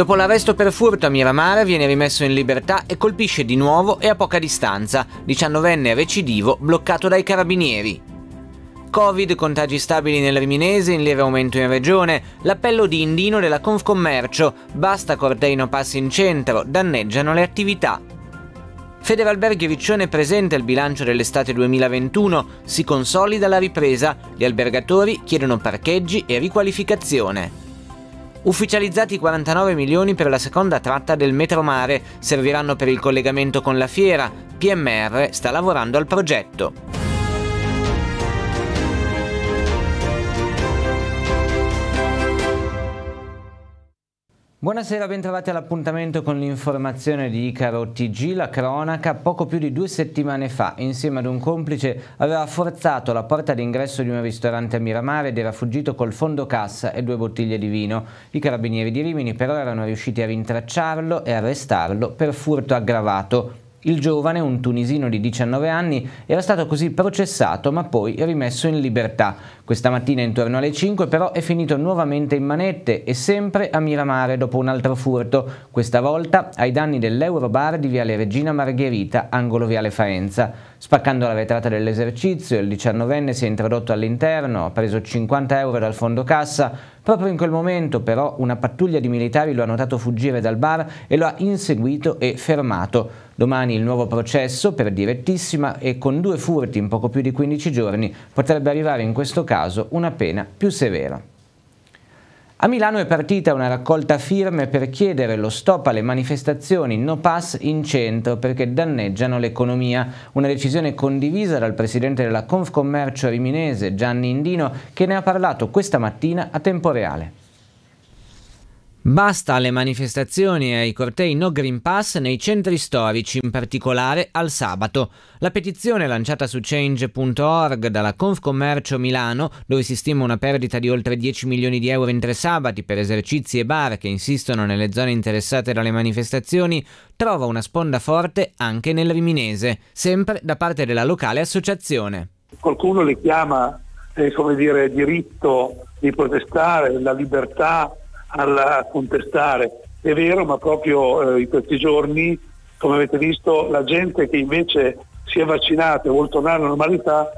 Dopo l'arresto per furto a Miramare viene rimesso in libertà e colpisce di nuovo e a poca distanza, 19enne recidivo bloccato dai carabinieri. Covid, contagi stabili nel Riminese, in lieve aumento in regione, l'appello di Indino della Confcommercio, basta Corteino passi in centro, danneggiano le attività. Federalberghi Riccione presenta il bilancio dell'estate 2021, si consolida la ripresa, gli albergatori chiedono parcheggi e riqualificazione. Ufficializzati 49 milioni per la seconda tratta del Metromare, serviranno per il collegamento con la fiera, PMR sta lavorando al progetto. Buonasera, bentrovati all'appuntamento con l'informazione di Icaro TG, la cronaca. Poco più di due settimane fa, insieme ad un complice, aveva forzato la porta d'ingresso di un ristorante a Miramare ed era fuggito col fondo cassa e due bottiglie di vino. I carabinieri di Rimini però erano riusciti a rintracciarlo e arrestarlo per furto aggravato. Il giovane, un tunisino di 19 anni, era stato così processato ma poi rimesso in libertà. Questa mattina intorno alle 5 però è finito nuovamente in manette e sempre a Miramare dopo un altro furto, questa volta ai danni dell'Eurobar di Viale Regina Margherita, angolo Viale Faenza. Spaccando la vetrata dell'esercizio, il 19enne si è introdotto all'interno, ha preso 50 euro dal fondo cassa. Proprio in quel momento però una pattuglia di militari lo ha notato fuggire dal bar e lo ha inseguito e fermato. Domani il nuovo processo per direttissima e con due furti in poco più di 15 giorni potrebbe arrivare in questo caso caso una pena più severa. A Milano è partita una raccolta firme per chiedere lo stop alle manifestazioni no pass in centro perché danneggiano l'economia. Una decisione condivisa dal presidente della Confcommercio riminese Gianni Indino che ne ha parlato questa mattina a tempo reale. Basta alle manifestazioni e ai cortei no Green Pass nei centri storici, in particolare al sabato. La petizione lanciata su change.org dalla Confcommercio Milano, dove si stima una perdita di oltre 10 milioni di euro in tre sabati per esercizi e bar che insistono nelle zone interessate dalle manifestazioni, trova una sponda forte anche nel riminese, sempre da parte della locale associazione. Qualcuno le chiama, eh, come dire, diritto di protestare, la libertà a contestare. È vero, ma proprio eh, in questi giorni, come avete visto, la gente che invece si è vaccinata e vuole tornare alla normalità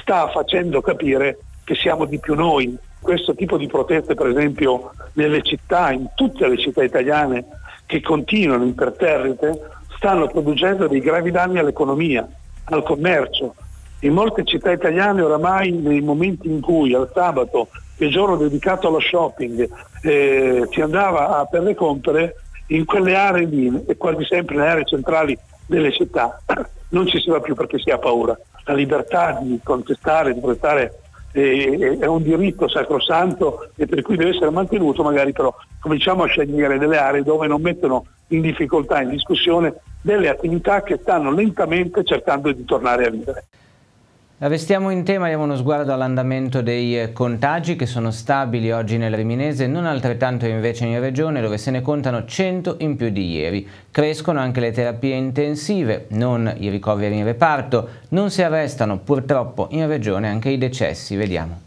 sta facendo capire che siamo di più noi. Questo tipo di proteste, per esempio, nelle città, in tutte le città italiane, che continuano imperterrite, stanno producendo dei gravi danni all'economia, al commercio. In molte città italiane oramai nei momenti in cui al sabato il giorno dedicato allo shopping eh, si andava a, per le compere, in quelle aree lì, e quasi sempre nelle aree centrali delle città, non ci si va più perché si ha paura. La libertà di contestare, di protestare eh, eh è un diritto sacrosanto e per cui deve essere mantenuto, magari però cominciamo a scegliere delle aree dove non mettono in difficoltà, in discussione, delle attività che stanno lentamente cercando di tornare a vivere. Restiamo in tema, diamo uno sguardo all'andamento dei eh, contagi che sono stabili oggi nella Riminese, non altrettanto invece in Regione dove se ne contano 100 in più di ieri. Crescono anche le terapie intensive, non i ricoveri in reparto, non si arrestano purtroppo in Regione anche i decessi, vediamo.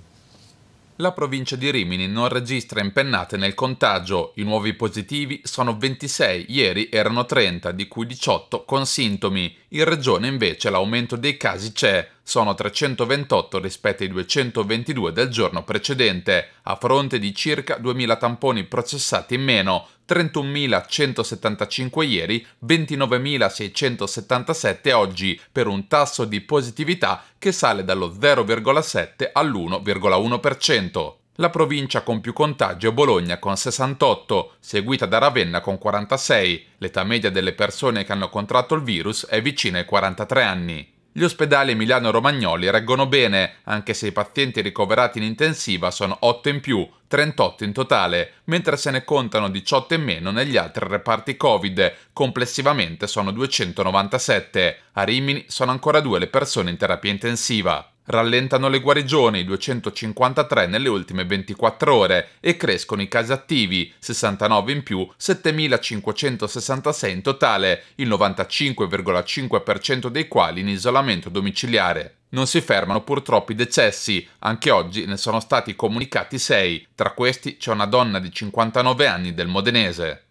La provincia di Rimini non registra impennate nel contagio, i nuovi positivi sono 26, ieri erano 30, di cui 18 con sintomi. In regione invece l'aumento dei casi c'è, sono 328 rispetto ai 222 del giorno precedente, a fronte di circa 2000 tamponi processati in meno, 31.175 ieri, 29.677 oggi, per un tasso di positività che sale dallo 0,7 all'1,1%. La provincia con più contagio è Bologna con 68, seguita da Ravenna con 46. L'età media delle persone che hanno contratto il virus è vicina ai 43 anni. Gli ospedali Milano-Romagnoli reggono bene, anche se i pazienti ricoverati in intensiva sono 8 in più, 38 in totale, mentre se ne contano 18 in meno negli altri reparti Covid, complessivamente sono 297. A Rimini sono ancora due le persone in terapia intensiva. Rallentano le guarigioni, 253 nelle ultime 24 ore, e crescono i casi attivi, 69 in più, 7.566 in totale, il 95,5% dei quali in isolamento domiciliare. Non si fermano purtroppo i decessi, anche oggi ne sono stati comunicati 6, tra questi c'è una donna di 59 anni del modenese.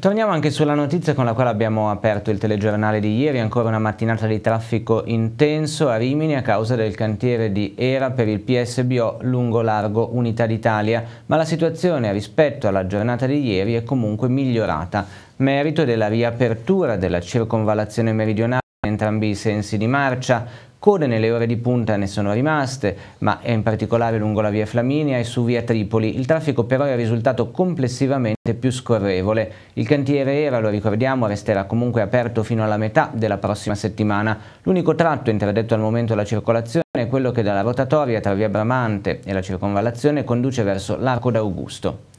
Torniamo anche sulla notizia con la quale abbiamo aperto il telegiornale di ieri, ancora una mattinata di traffico intenso a Rimini a causa del cantiere di Era per il PSBO lungo largo Unità d'Italia, ma la situazione rispetto alla giornata di ieri è comunque migliorata, merito della riapertura della circonvalazione meridionale in entrambi i sensi di marcia, Code nelle ore di punta ne sono rimaste, ma è in particolare lungo la via Flaminia e su via Tripoli il traffico però è risultato complessivamente più scorrevole. Il cantiere era, lo ricordiamo, resterà comunque aperto fino alla metà della prossima settimana. L'unico tratto interdetto al momento alla circolazione è quello che dalla rotatoria tra via Bramante e la circonvallazione conduce verso l'arco d'Augusto.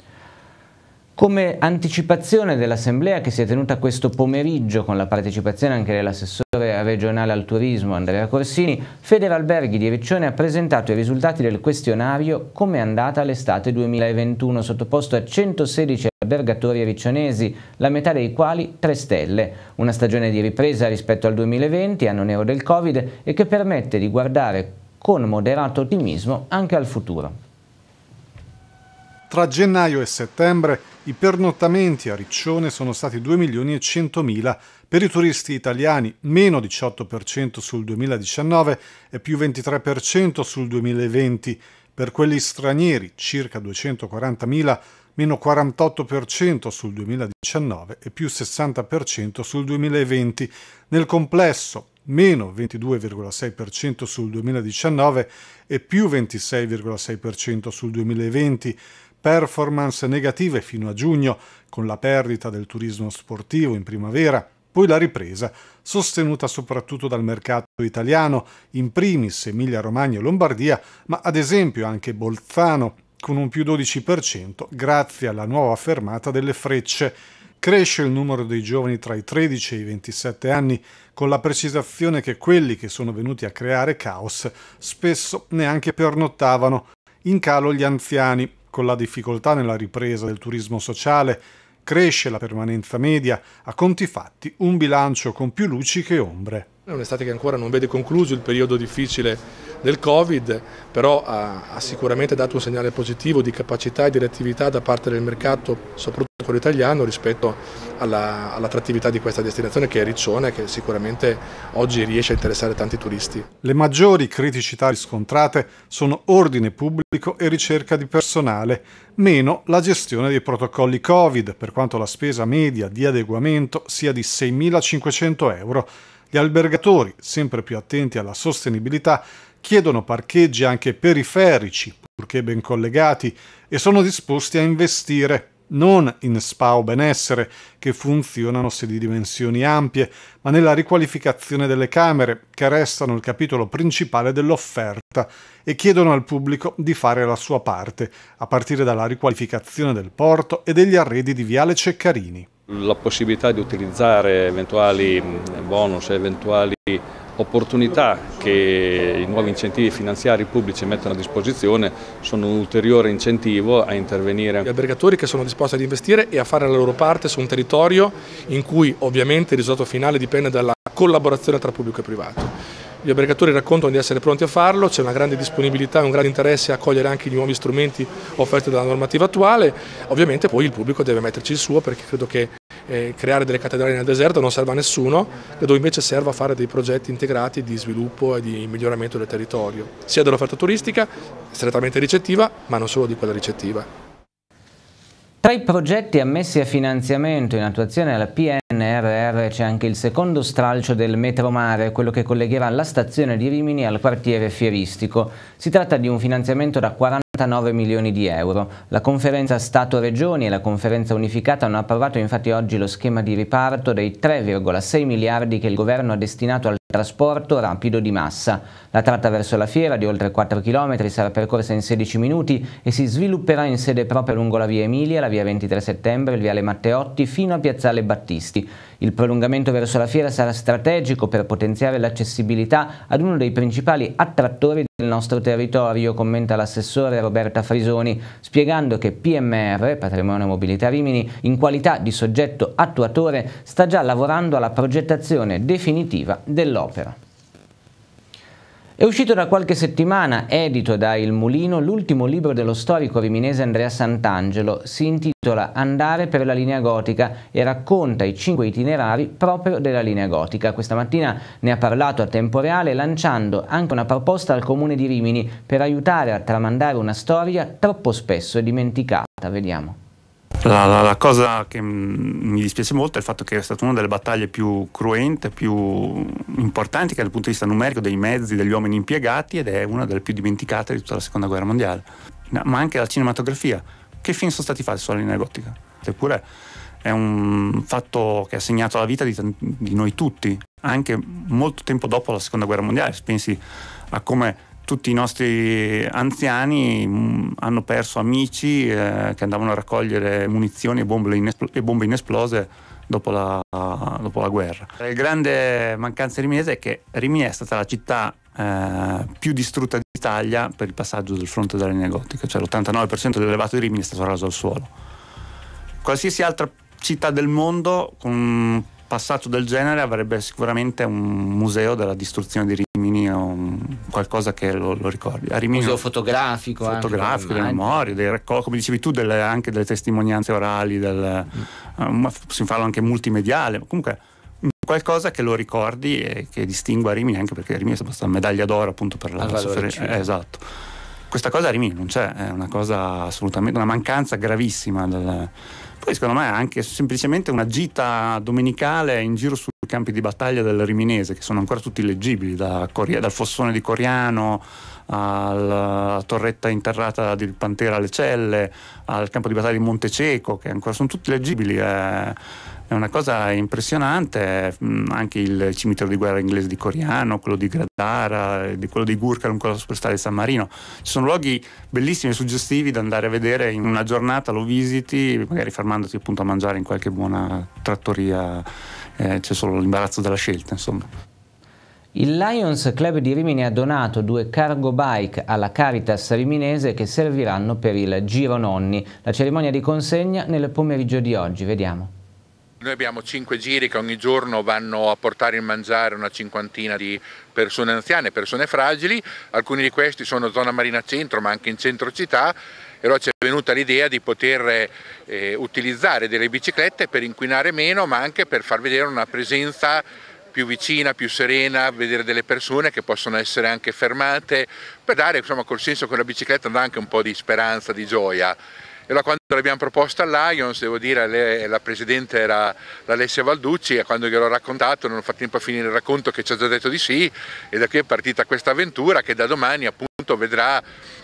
Come anticipazione dell'assemblea che si è tenuta questo pomeriggio con la partecipazione anche dell'assessore regionale al turismo Andrea Corsini, Federalberghi di Riccione ha presentato i risultati del questionario Come è andata l'estate 2021 sottoposto a 116 albergatori riccionesi, la metà dei quali 3 stelle. Una stagione di ripresa rispetto al 2020, anno nero del Covid, e che permette di guardare con moderato ottimismo anche al futuro. Tra gennaio e settembre i pernottamenti a Riccione sono stati 2 milioni e 100 mila per i turisti italiani, meno 18% sul 2019 e più 23% sul 2020, per quelli stranieri circa 240 mila, meno 48% sul 2019 e più 60% sul 2020. Nel complesso meno 22,6% sul 2019 e più 26,6% sul 2020 performance negative fino a giugno, con la perdita del turismo sportivo in primavera, poi la ripresa, sostenuta soprattutto dal mercato italiano, in primis Emilia-Romagna e Lombardia, ma ad esempio anche Bolzano, con un più 12% grazie alla nuova fermata delle frecce. Cresce il numero dei giovani tra i 13 e i 27 anni, con la precisazione che quelli che sono venuti a creare caos spesso neanche pernottavano. In calo gli anziani, con la difficoltà nella ripresa del turismo sociale, cresce la permanenza media, a conti fatti un bilancio con più luci che ombre. È un'estate che ancora non vede concluso il periodo difficile del Covid, però ha, sicuramente dato un segnale positivo di capacità e di reattività da parte del mercato, soprattutto territorio italiano rispetto all'attrattività di questa destinazione che è Riccione che sicuramente oggi riesce a interessare tanti turisti. Le maggiori criticità riscontrate sono ordine pubblico e ricerca di personale, meno la gestione dei protocolli Covid per quanto la spesa media di adeguamento sia di 6.500 euro. Gli albergatori, sempre più attenti alla sostenibilità, chiedono parcheggi anche periferici, purché ben collegati, e sono disposti a investire non in spa o benessere, che funzionano se di dimensioni ampie, ma nella riqualificazione delle camere, che restano il capitolo principale dell'offerta e chiedono al pubblico di fare la sua parte, a partire dalla riqualificazione del porto e degli arredi di Viale Ceccarini. La possibilità di utilizzare eventuali mm, bonus, eventuali opportunità che i nuovi incentivi finanziari pubblici mettono a disposizione sono un ulteriore incentivo a intervenire. Gli albergatori che sono disposti ad investire e a fare la loro parte su un territorio in cui ovviamente il risultato finale dipende dalla collaborazione tra pubblico e privato. Gli albergatori raccontano di essere pronti a farlo, c'è una grande disponibilità e un grande interesse a cogliere anche i nuovi strumenti offerti dalla normativa attuale, ovviamente poi il pubblico deve metterci il suo perché credo che eh, creare delle cattedrali nel deserto non serve a nessuno, dove invece serve a fare dei progetti integrati di sviluppo e di miglioramento del territorio, sia dell'offerta turistica, strettamente ricettiva, ma non solo di quella ricettiva. Tra i progetti ammessi a finanziamento in attuazione alla PNRR c'è anche il secondo stralcio del Metromare, quello che collegherà la stazione di Rimini al quartiere fieristico. Si tratta di un finanziamento da 40 9 milioni di euro. La conferenza Stato-Regioni e la conferenza unificata hanno approvato infatti oggi lo schema di riparto dei 3,6 miliardi che il governo ha destinato al Trasporto rapido di massa. La tratta verso la fiera di oltre 4 km sarà percorsa in 16 minuti e si svilupperà in sede propria lungo la via Emilia, la via 23 settembre, il viale Matteotti fino a piazzale Battisti. Il prolungamento verso la fiera sarà strategico per potenziare l'accessibilità ad uno dei principali attrattori del nostro territorio, commenta l'assessore Roberta Frisoni, spiegando che PMR, Patrimonio Mobilità Rimini, in qualità di soggetto attuatore, sta già lavorando alla progettazione definitiva dell'opera dell'opera. È uscito da qualche settimana, edito da Il Mulino, l'ultimo libro dello storico riminese Andrea Sant'Angelo, si intitola Andare per la linea gotica e racconta i cinque itinerari proprio della linea gotica. Questa mattina ne ha parlato a tempo reale lanciando anche una proposta al comune di Rimini per aiutare a tramandare una storia troppo spesso dimenticata. Vediamo. La, la, la, cosa che mi dispiace molto è il fatto che è stata una delle battaglie più cruente, più importanti che dal punto di vista numerico dei mezzi, degli uomini impiegati ed è una delle più dimenticate di tutta la seconda guerra mondiale. No, ma anche la cinematografia. Che film sono stati fatti sulla linea gotica? Eppure è un fatto che ha segnato la vita di, di noi tutti, anche molto tempo dopo la seconda guerra mondiale. Se pensi a come tutti i nostri anziani mh, mm, hanno perso amici eh, che andavano a raccogliere munizioni e bombe, inespl- e bombe inesplose dopo la, dopo la, guerra. La grande mancanza riminese è che Rimini è stata la città eh, più distrutta d'Italia per il passaggio del fronte della linea gotica, cioè l'89% dell'elevato di Rimini è stato raso al suolo. Qualsiasi altra città del mondo con un passaggio del genere avrebbe sicuramente un museo della distruzione di Rimini qualcosa che lo, lo ricordi. A Museo fotografico. Fotografico, delle memorie, dei raccol- come dicevi tu, delle, anche delle testimonianze orali, del, mm. uh, si fanno anche multimediale, comunque mm, qualcosa che lo ricordi e che distingua Rimini, anche perché Rimini è stata una medaglia d'oro appunto per la sofferenza. Eh, esatto. Questa cosa a Rimini non c'è, è una cosa assolutamente, una mancanza gravissima del poi secondo me anche semplicemente una gita domenicale in giro sui campi di battaglia del Riminese, che sono ancora tutti leggibili, da Coria, dal Fossone di Coriano alla torretta interrata di Pantera alle Celle, al campo di battaglia di Monteseco, che ancora sono tutti leggibili. Eh è una cosa impressionante, mm, anche il cimitero di guerra inglese di Coriano, quello di Gradara, quello di Gurkha, quello superstare di San Marino. Ci sono luoghi bellissimi e suggestivi da andare a vedere in una giornata, lo visiti, magari fermandoti appunto a mangiare in qualche buona trattoria, eh, c'è solo l'imbarazzo della scelta, insomma. Il Lions Club di Rimini ha donato due cargo bike alla Caritas riminese che serviranno per il Giro Nonni, la cerimonia di consegna nel pomeriggio di oggi. Vediamo. Noi abbiamo cinque giri che ogni giorno vanno a portare in mangiare una cinquantina di persone anziane, persone fragili, alcuni di questi sono zona marina centro ma anche in centro città e allora ci è venuta l'idea di poter eh, utilizzare delle biciclette per inquinare meno ma anche per far vedere una presenza più vicina, più serena, vedere delle persone che possono essere anche fermate, per dare insomma col senso che la bicicletta dà anche un po' di speranza, di gioia allora quando l'abbiamo proposta all'Ions, devo dire, lei, la presidente era l'Alessia Valducci e quando gliel'ho raccontato non ho fatto tempo a finire il racconto che ci ha già detto di sì e da qui è partita questa avventura che da domani appunto vedrà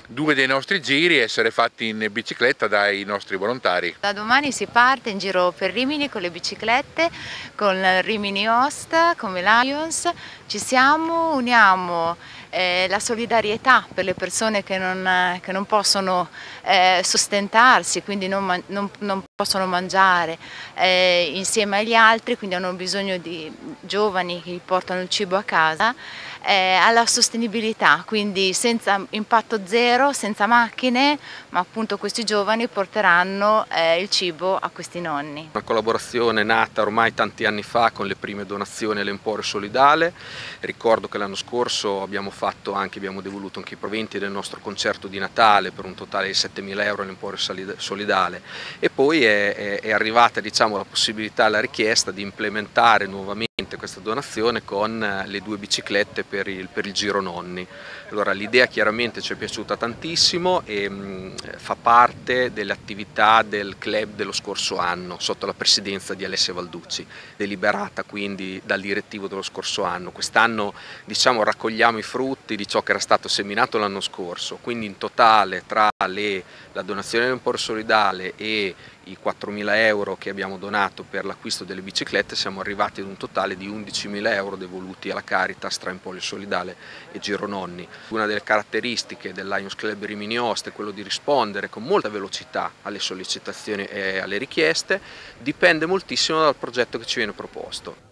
due dei nostri giri essere fatti in bicicletta dai nostri volontari. Da domani si parte in giro per Rimini con le biciclette, con Rimini Host, come Lions, ci siamo, uniamo eh, la solidarietà per le persone che non, che non possono eh, sostentarsi, quindi non, non, non possono mangiare eh, insieme agli altri, quindi hanno bisogno di giovani che portano il cibo a casa eh, alla sostenibilità, quindi senza impatto zero, senza macchine, ma appunto questi giovani porteranno eh, il cibo a questi nonni. Una collaborazione nata ormai tanti anni fa con le prime donazioni all'Emporio Solidale, ricordo che l'anno scorso abbiamo fatto anche, abbiamo devoluto anche i proventi del nostro concerto di Natale per un totale di 7.000 euro all'Emporio Solidale e poi è, è, è arrivata diciamo, la possibilità, la richiesta di implementare nuovamente effettivamente questa donazione con eh, le due biciclette per il, per il Giro Nonni. Allora l'idea chiaramente ci è piaciuta tantissimo e mh, mm, fa parte delle attività del club dello scorso anno sotto la presidenza di Alessia Valducci, deliberata quindi dal direttivo dello scorso anno. Quest'anno diciamo raccogliamo i frutti di ciò che era stato seminato l'anno scorso, quindi in totale tra le, la donazione del porto solidale e i 4.000 euro che abbiamo donato per l'acquisto delle biciclette siamo arrivati ad un totale di 11.000 euro devoluti alla Caritas tra Empolio Solidale e Girononni. Una delle caratteristiche del Lions Club Rimini Ost è quello di rispondere con molta velocità alle sollecitazioni e alle richieste, dipende moltissimo dal progetto che ci viene proposto.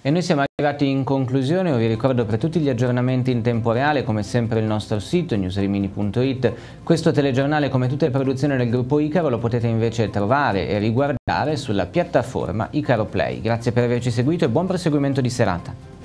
E noi siamo arrivati in conclusione, vi ricordo per tutti gli aggiornamenti in tempo reale come sempre il nostro sito newsrimini.it, questo telegiornale come tutte le produzioni del gruppo Icaro lo potete invece trovare e riguardare sulla piattaforma Icaro Play. Grazie per averci seguito e buon proseguimento di serata.